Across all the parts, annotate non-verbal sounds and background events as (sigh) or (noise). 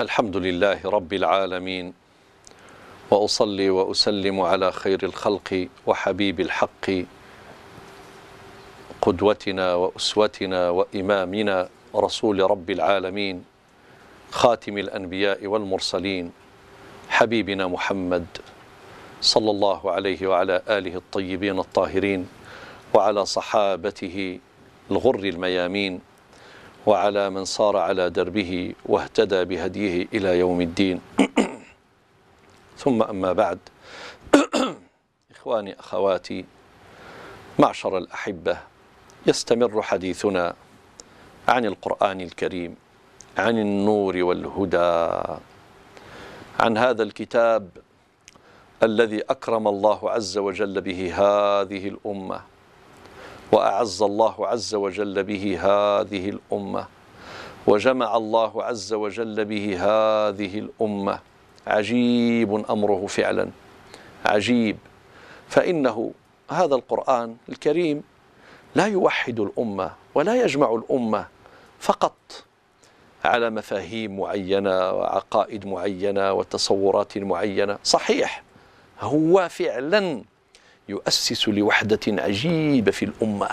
الحمد لله رب العالمين واصلي واسلم على خير الخلق وحبيب الحق قدوتنا واسوتنا وامامنا رسول رب العالمين خاتم الانبياء والمرسلين حبيبنا محمد صلى الله عليه وعلى اله الطيبين الطاهرين وعلى صحابته الغر الميامين وعلى من صار على دربه واهتدى بهديه إلى يوم الدين (clears throat) ثم أما بعد (clears throat) إخواني أخواتي معشر الأحبة يستمر حديثنا عن القرآن الكريم عن النور والهدى عن هذا الكتاب الذي أكرم الله عز وجل به هذه الأمة وأعز الله عز وجل به هذه الأمة وجمع الله عز وجل به هذه الأمة عجيب أمره فعلا عجيب فإنه هذا القرآن الكريم لا يوحد الأمة ولا يجمع الأمة فقط على مفاهيم معينة وعقائد معينة وتصورات معينة صحيح هو فعلا يؤسس لوحدة عجيبة في الأمة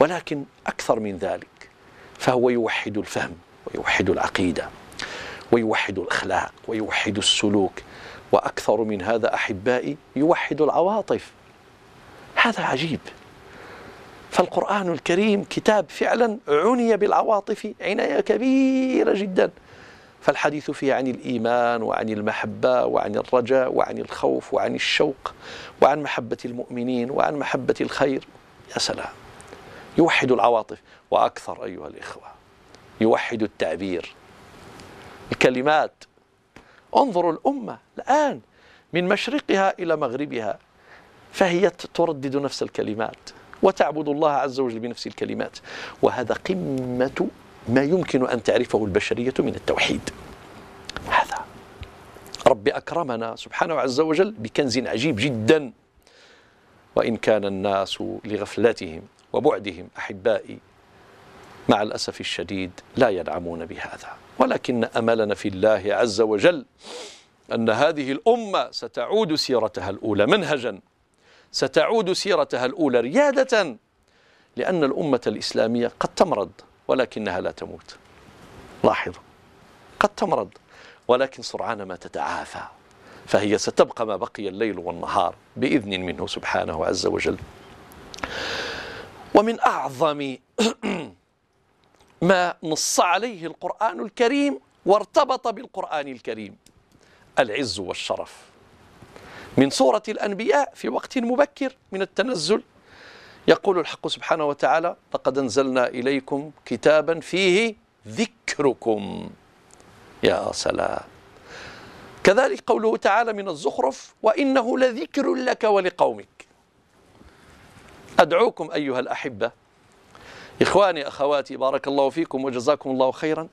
ولكن أكثر من ذلك فهو يوحد الفهم ويوحد العقيدة ويوحد الأخلاق ويوحد السلوك وأكثر من هذا أحبائي يوحد العواطف هذا عجيب فالقرآن الكريم كتاب فعلا عني بالعواطف عناية كبيرة جدا فالحديث فيه عن الإيمان وعن المحبة وعن الرجاء وعن الخوف وعن الشوق وعن محبة المؤمنين وعن محبة الخير يا سلام يوحد العواطف وأكثر أيها الإخوة يوحد التعبير الكلمات انظروا الأمة الآن من مشرقها إلى مغربها فهي تردد نفس الكلمات وتعبد الله عز وجل بنفس الكلمات وهذا قمة ما يمكن أن تعرفه البشرية من التوحيد هذا رب أكرمنا سبحانه عز وجل بكنز عجيب جدا وإن كان الناس لغفلتهم وبعدهم أحبائي مع الأسف الشديد لا ينعمون بهذا ولكن أملنا في الله عز وجل أن هذه الأمة ستعود سيرتها الأولى منهجا ستعود سيرتها الأولى ريادة لأن الأمة الإسلامية قد تمرض ولكنها لا تموت لاحظوا قد تمرض ولكن سرعان ما تتعافى فهي ستبقى ما بقي الليل والنهار بإذن منه سبحانه عز وجل ومن أعظم (clears throat) ما نص عليه القرآن الكريم وارتبط بالقرآن الكريم العز والشرف من سورة الأنبياء في وقت مبكر من التنزل يقول الحق سبحانه وتعالى لقد انزلنا اليكم كتابا فيه ذكركم يا سلام كذلك قوله تعالى من الزخرف وانه لذكر لك ولقومك ادعوكم ايها الاحبه اخواني اخواتي بارك الله فيكم وجزاكم الله خيرا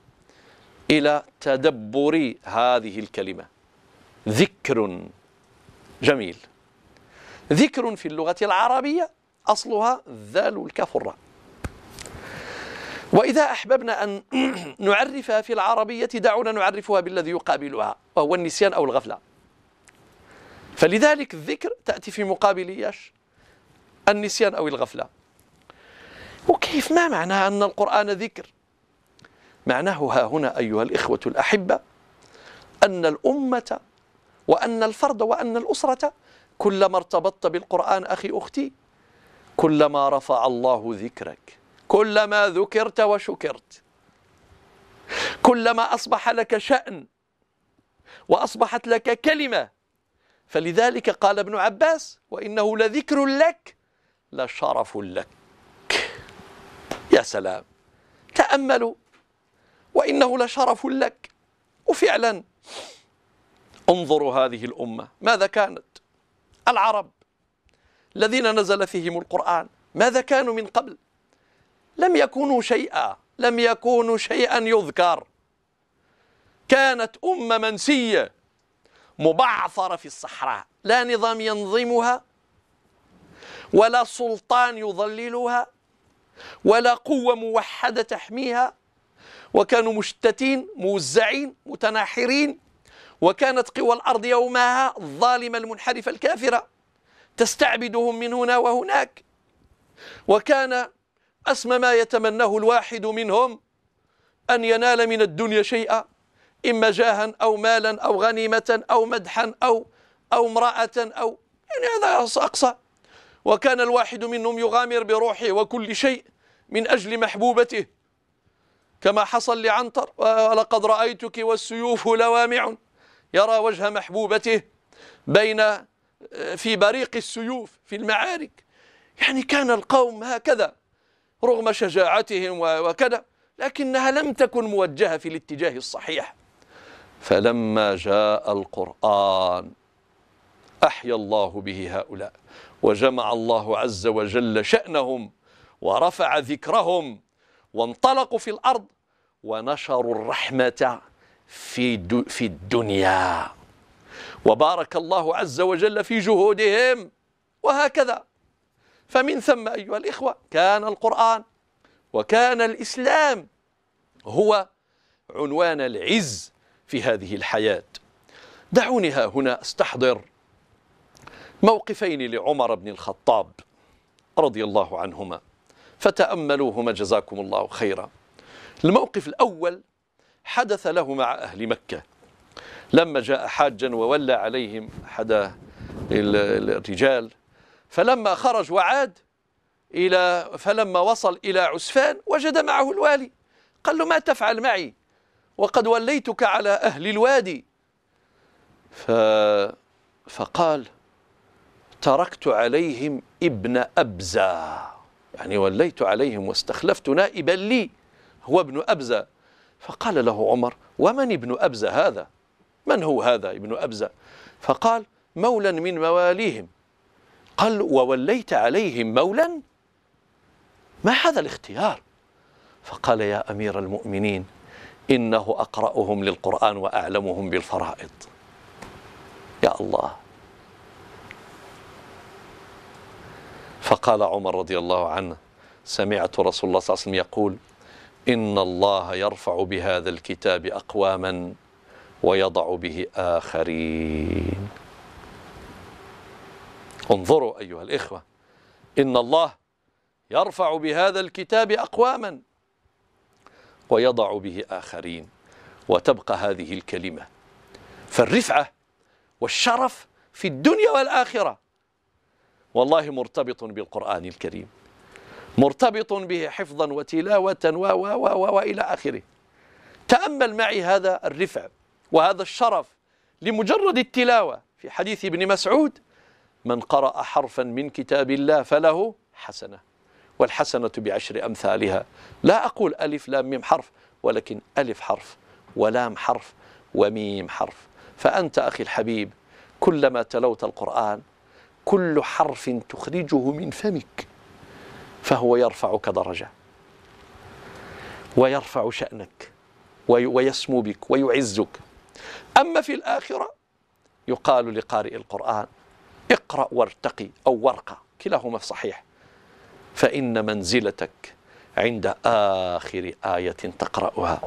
الى تدبر هذه الكلمه ذكر جميل ذكر في اللغه العربيه أصلها ذال الكفرة وإذا أحببنا أن (clears throat) نعرفها في العربية دعونا نعرفها بالذي يقابلها وهو النسيان أو الغفلة فلذلك الذكر تأتي في مقابل إيش النسيان أو الغفلة وكيف ما معنى أن القرآن ذكر معناه ها هنا أيها الإخوة الأحبة أن الأمة وأن الفرد وأن الأسرة كلما ارتبطت بالقرآن أخي أختي كلما رفع الله ذكرك كلما ذكرت وشكرت كلما أصبح لك شأن وأصبحت لك كلمة فلذلك قال ابن عباس وإنه لذكر لك لشرف لك يا سلام تأملوا وإنه لشرف لك وفعلا انظروا هذه الأمة ماذا كانت العرب الذين نزل فيهم القرآن ماذا كانوا من قبل لم يكونوا شيئا لم يكونوا شيئا يذكر كانت أمة منسية مبعثرة في الصحراء لا نظام ينظمها ولا سلطان يضللها ولا قوة موحدة تحميها وكانوا مشتتين موزعين متناحرين وكانت قوى الأرض يومها الظالمة المنحرفة الكافرة تستعبدهم من هنا وهناك وكان أسمى ما يتمناه الواحد منهم أن ينال من الدنيا شيئا إما جاها أو مالا أو غنيمة أو مدحا أو أو امرأة أو يعني هذا أقصى وكان الواحد منهم يغامر بروحه وكل شيء من أجل محبوبته كما حصل لعنتر ولقد رأيتك والسيوف لوامع يرى وجه محبوبته بين في بريق السيوف في المعارك يعني كان القوم هكذا رغم شجاعتهم وكذا لكنها لم تكن موجهة في الاتجاه الصحيح فلما جاء القرآن أحيا الله به هؤلاء وجمع الله عز وجل شأنهم ورفع ذكرهم وانطلقوا في الأرض ونشروا الرحمة في, في الدنيا وبارك الله عز وجل في جهودهم وهكذا فمن ثم أيها الإخوة كان القرآن وكان الإسلام هو عنوان العز في هذه الحياة دعوني ها هنا استحضر موقفين لعمر بن الخطاب رضي الله عنهما فتأملوهما جزاكم الله خيرا الموقف الأول حدث له مع أهل مكة لما جاء حاجا وولى عليهم أحد الرجال فلما خرج وعاد إلى فلما وصل إلى عسفان وجد معه الوالي قال له ما تفعل معي وقد وليتك على أهل الوادي ف فقال تركت عليهم ابن أبزة يعني وليت عليهم واستخلفت نائبا لي هو ابن أبزة فقال له عمر ومن ابن أبزة هذا من هو هذا ابن أبزة فقال مولا من مواليهم قال ووليت عليهم مولا ما هذا الاختيار فقال يا أمير المؤمنين إنه أقرأهم للقرآن وأعلمهم بالفرائض يا الله فقال عمر رضي الله عنه سمعت رسول الله صلى الله عليه وسلم يقول إن الله يرفع بهذا الكتاب أقواما ويضع به آخرين انظروا أيها الإخوة إن الله يرفع بهذا الكتاب أقواما ويضع به آخرين وتبقى هذه الكلمة فالرفعة والشرف في الدنيا والآخرة والله مرتبط بالقرآن الكريم مرتبط به حفظا وتلاوة و و و و وإلى آخره تأمل معي هذا الرفع وهذا الشرف لمجرد التلاوة في حديث ابن مسعود من قرأ حرفا من كتاب الله فله حسنة والحسنة بعشر أمثالها لا أقول ألف لام ميم حرف ولكن ألف حرف ولام حرف وميم حرف فأنت أخي الحبيب كلما تلوت القرآن كل حرف تخرجه من فمك فهو يرفعك درجة ويرفع شأنك ويسمو بك ويعزك أما في الآخرة يقال لقارئ القرآن اقرأ وارتقي أو وارقى كلاهما صحيح فإن منزلتك عند آخر آية تقرأها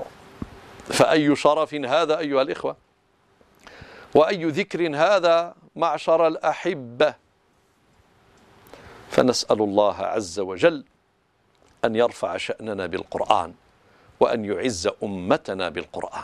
فأي شرف هذا أيها الإخوة وأي ذكر هذا معشر الأحبة فنسأل الله عز وجل أن يرفع شأننا بالقرآن وأن يعز أمتنا بالقرآن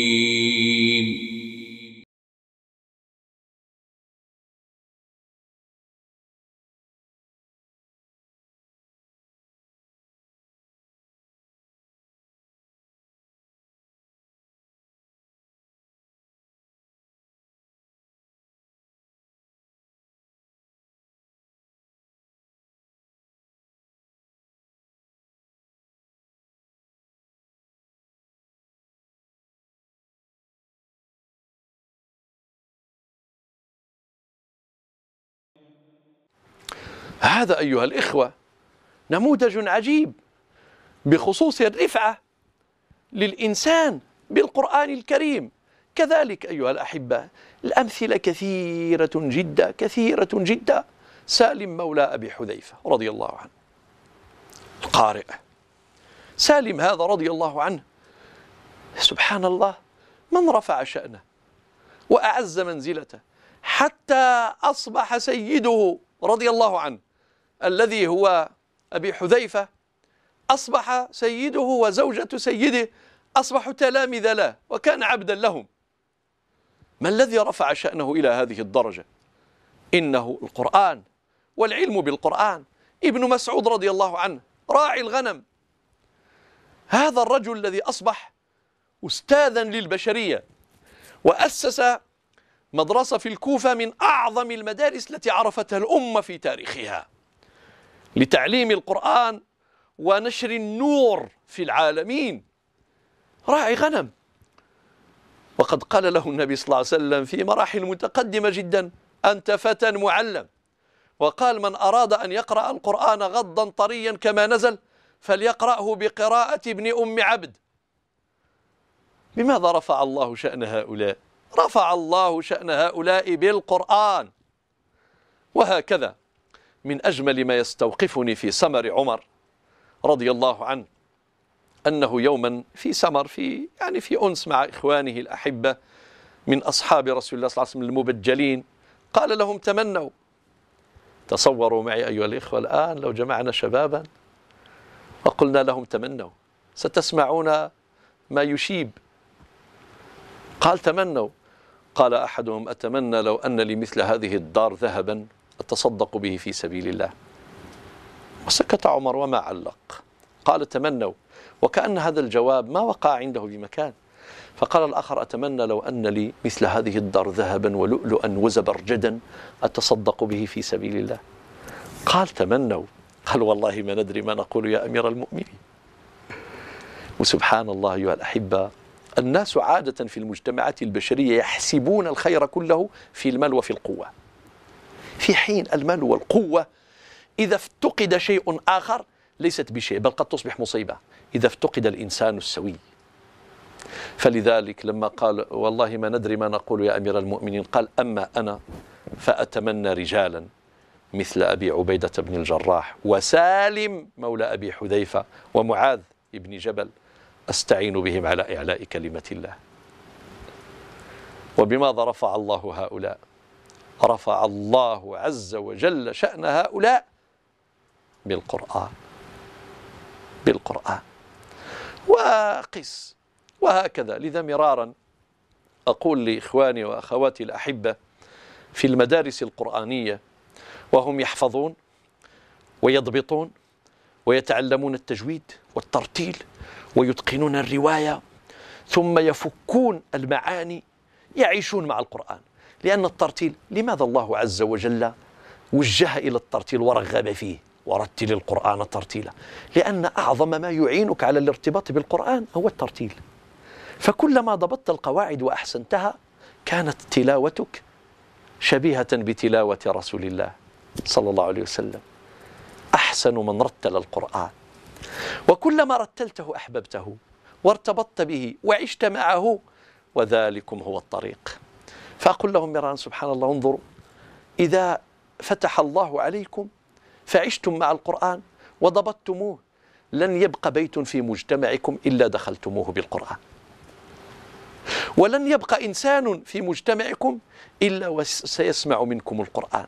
هذا أيها الإخوة نموذج عجيب بخصوص الرفعة للإنسان بالقرآن الكريم كذلك أيها الأحبة الأمثلة كثيرة جدا كثيرة جدا سالم مولى أبي حذيفة رضي الله عنه القارئ سالم هذا رضي الله عنه سبحان الله من رفع شأنه وأعز منزلته حتى أصبح سيده رضي الله عنه الذي هو أبي حذيفة أصبح سيده وزوجة سيده أصبحوا تلامذ له وكان عبدا لهم ما الذي رفع شأنه إلى هذه الدرجة إنه القرآن والعلم بالقرآن ابن مسعود رضي الله عنه راعي الغنم هذا الرجل الذي أصبح أستاذا للبشرية وأسس مدرسة في الكوفة من أعظم المدارس التي عرفتها الأمة في تاريخها لتعليم القرآن ونشر النور في العالمين راعي غنم وقد قال له النبي صلى الله عليه وسلم في مراحل متقدمة جدا أنت فتى معلم وقال من أراد أن يقرأ القرآن غضا طريا كما نزل فليقرأه بقراءة ابن أم عبد بماذا رفع الله شأن هؤلاء؟ رفع الله شأن هؤلاء بالقرآن وهكذا من أجمل ما يستوقفني في سمر عمر رضي الله عنه أنه يوما في سمر في يعني في أنس مع إخوانه الأحبة من أصحاب رسول الله صلى الله عليه وسلم المبجلين قال لهم تمنوا تصوروا معي أيها الإخوة الآن لو جمعنا شبابا وقلنا لهم تمنوا ستسمعون ما يشيب قال تمنوا قال أحدهم أتمنى لو أن لي مثل هذه الدار ذهبا أتصدق به في سبيل الله وسكت عمر وما علق قال تمنوا وكأن هذا الجواب ما وقع عنده بمكان فقال الآخر أتمنى لو أن لي مثل هذه الدار ذهبا ولؤلؤا وزبرجدا أتصدق به في سبيل الله قال تمنوا قال والله ما ندري ما نقول يا أمير المؤمنين وسبحان الله أيها الأحبة الناس عادة في المجتمعات البشرية يحسبون الخير كله في المال وفي القوة في حين المال والقوة إذا افتقد شيء آخر ليست بشيء بل قد تصبح مصيبة إذا افتقد الإنسان السوي فلذلك لما قال والله ما ندري ما نقول يا أمير المؤمنين قال أما أنا فأتمنى رجالا مثل أبي عبيدة بن الجراح وسالم مولى أبي حذيفة ومعاذ بن جبل أستعين بهم على إعلاء كلمة الله وبماذا رفع الله هؤلاء رفع الله عز وجل شأن هؤلاء بالقرآن بالقرآن وقس وهكذا لذا مرارا أقول لإخواني وأخواتي الأحبة في المدارس القرآنية وهم يحفظون ويضبطون ويتعلمون التجويد والترتيل ويتقنون الرواية ثم يفكون المعاني يعيشون مع القرآن لأن الترتيل لماذا الله عز وجل وجه إلى الترتيل ورغب فيه ورتل القرآن ترتيلا لأن أعظم ما يعينك على الارتباط بالقرآن هو الترتيل فكلما ضبطت القواعد وأحسنتها كانت تلاوتك شبيهة بتلاوة رسول الله صلى الله عليه وسلم أحسن من رتل القرآن وكلما رتلته أحببته وارتبطت به وعشت معه وذلكم هو الطريق فأقول لهم مرارا سبحان الله انظروا إذا فتح الله عليكم فعشتم مع القرآن وضبطتموه لن يبقى بيت في مجتمعكم إلا دخلتموه بالقرآن ولن يبقى إنسان في مجتمعكم إلا وسيسمع منكم القرآن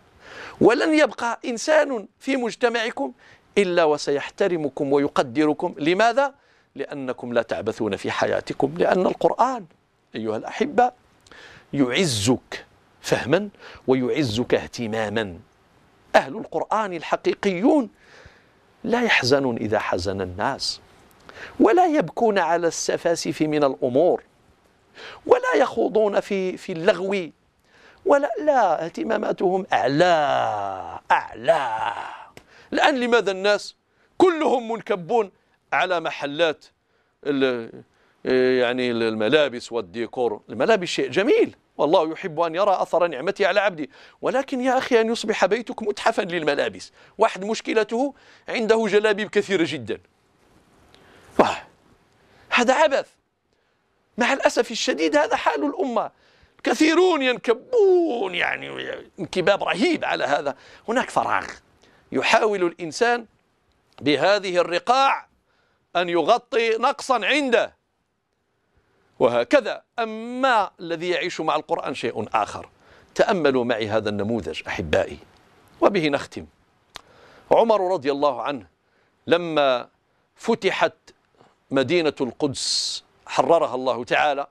ولن يبقى إنسان في مجتمعكم إلا وسيحترمكم ويقدركم لماذا؟ لأنكم لا تعبثون في حياتكم لأن القرآن أيها الأحبة يعزك فهما ويعزك اهتماما أهل القرآن الحقيقيون لا يحزنون إذا حزن الناس ولا يبكون على السفاسف من الأمور ولا يخوضون في, في اللغو ولا لا اهتماماتهم أعلى أعلى الآن لماذا الناس كلهم منكبون على محلات يعني الملابس والديكور الملابس شيء جميل والله يحب أن يرى أثر نعمته على عبده ولكن يا أخي أن يصبح بيتك متحفا للملابس واحد مشكلته عنده جلابيب كثيرة جدا هذا عبث مع الأسف الشديد هذا حال الأمة كثيرون ينكبون يعني انكباب رهيب على هذا هناك فراغ يحاول الإنسان بهذه الرقاع أن يغطي نقصا عنده وهكذا أما الذي يعيش مع القرآن شيء آخر تأملوا معي هذا النموذج أحبائي وبه نختم عمر رضي الله عنه لما فتحت مدينة القدس حررها الله تعالى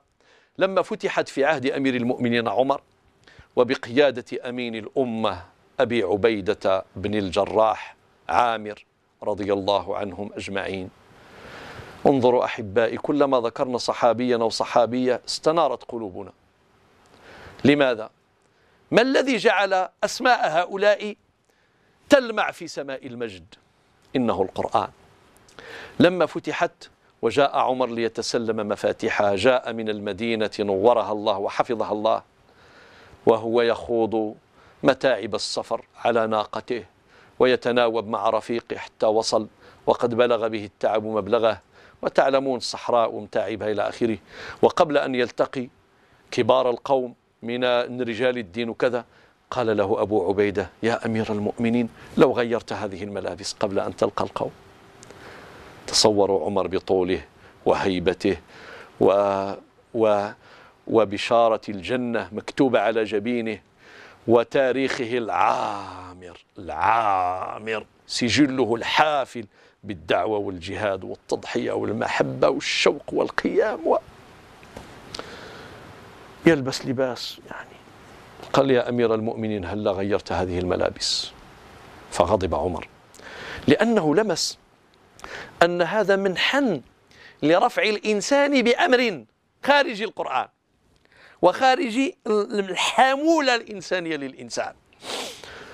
لما فتحت في عهد أمير المؤمنين عمر وبقيادة أمين الأمة أبي عبيدة بن الجراح عامر رضي الله عنهم أجمعين انظروا أحبائي كلما ذكرنا صحابيا أو صحابية استنارت قلوبنا لماذا؟ ما الذي جعل أسماء هؤلاء تلمع في سماء المجد إنه القرآن لما فتحت وجاء عمر ليتسلم مفاتيحها جاء من المدينة نورها الله وحفظها الله وهو يخوض متاعب السفر على ناقته ويتناوب مع رفيقه حتى وصل وقد بلغ به التعب مبلغه وتعلمون صحراء ومتاعبها إلى آخره وقبل أن يلتقي كبار القوم من رجال الدين وكذا قال له أبو عبيدة يا أمير المؤمنين لو غيرت هذه الملابس قبل أن تلقى القوم تصوروا عمر بطوله وهيبته و, و وبشارة الجنة مكتوبة على جبينه وتاريخه العامر العامر سجله الحافل بالدعوة والجهاد والتضحية والمحبة والشوق والقيام و... يلبس لباس يعني قال يا أمير المؤمنين هلا غيرت هذه الملابس فغضب عمر لأنه لمس أن هذا منحن لرفع الإنسان بأمر خارج القرآن وخارج الحامولة الإنسانية للإنسان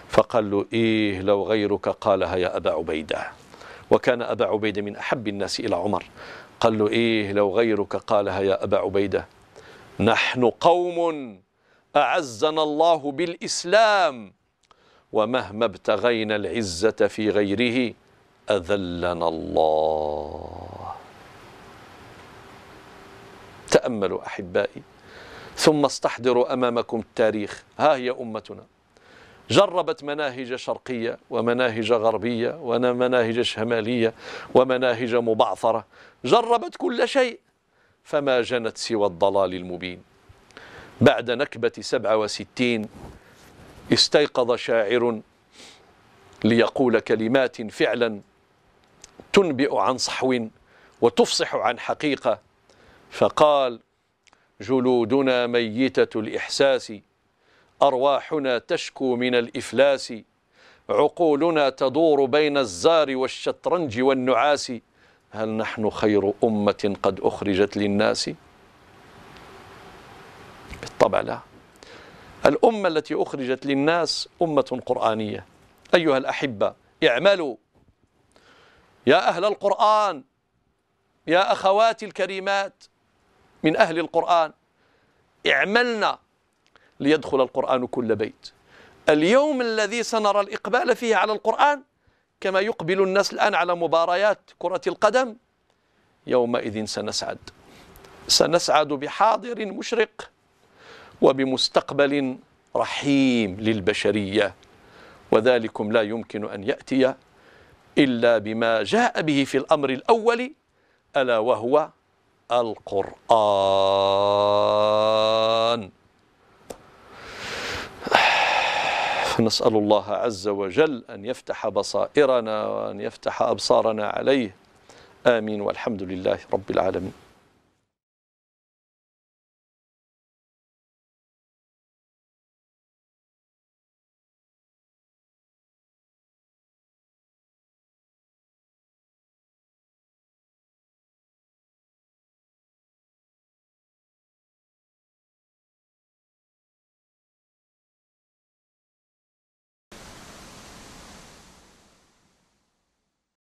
فقال له إيه لو غيرك قالها يا أبا عبيدة وكان أبا عبيدة من أحب الناس إلى عمر قال له إيه لو غيرك قالها يا أبا عبيدة نحن قوم أعزنا الله بالإسلام ومهما ابتغينا العزة في غيره أذلنا الله تأملوا أحبائي ثم استحضروا أمامكم التاريخ ها هي أمتنا جربت مناهج شرقية ومناهج غربية ومناهج شمالية ومناهج مبعثرة جربت كل شيء فما جنت سوى الضلال المبين بعد نكبة سبعة وستين استيقظ شاعر ليقول كلمات فعلا تنبئ عن صحو وتفصح عن حقيقة فقال جلودنا ميتة الإحساس أرواحنا تشكو من الإفلاس عقولنا تدور بين الزار والشطرنج والنعاس هل نحن خير أمة قد أخرجت للناس بالطبع لا الأمة التي أخرجت للناس أمة قرآنية أيها الأحبة اعملوا يا أهل القرآن يا أخواتي الكريمات من أهل القرآن اعملنا ليدخل القرآن كل بيت اليوم الذي سنرى الإقبال فيه على القرآن كما يقبل الناس الآن على مباريات كرة القدم يومئذ سنسعد سنسعد بحاضر مشرق وبمستقبل رحيم للبشرية وذلكم لا يمكن أن يأتي إلا بما جاء به في الأمر الأول ألا وهو القرآن نسأل الله عز وجل أن يفتح بصائرنا وأن يفتح أبصارنا عليه آمين والحمد لله رب العالمين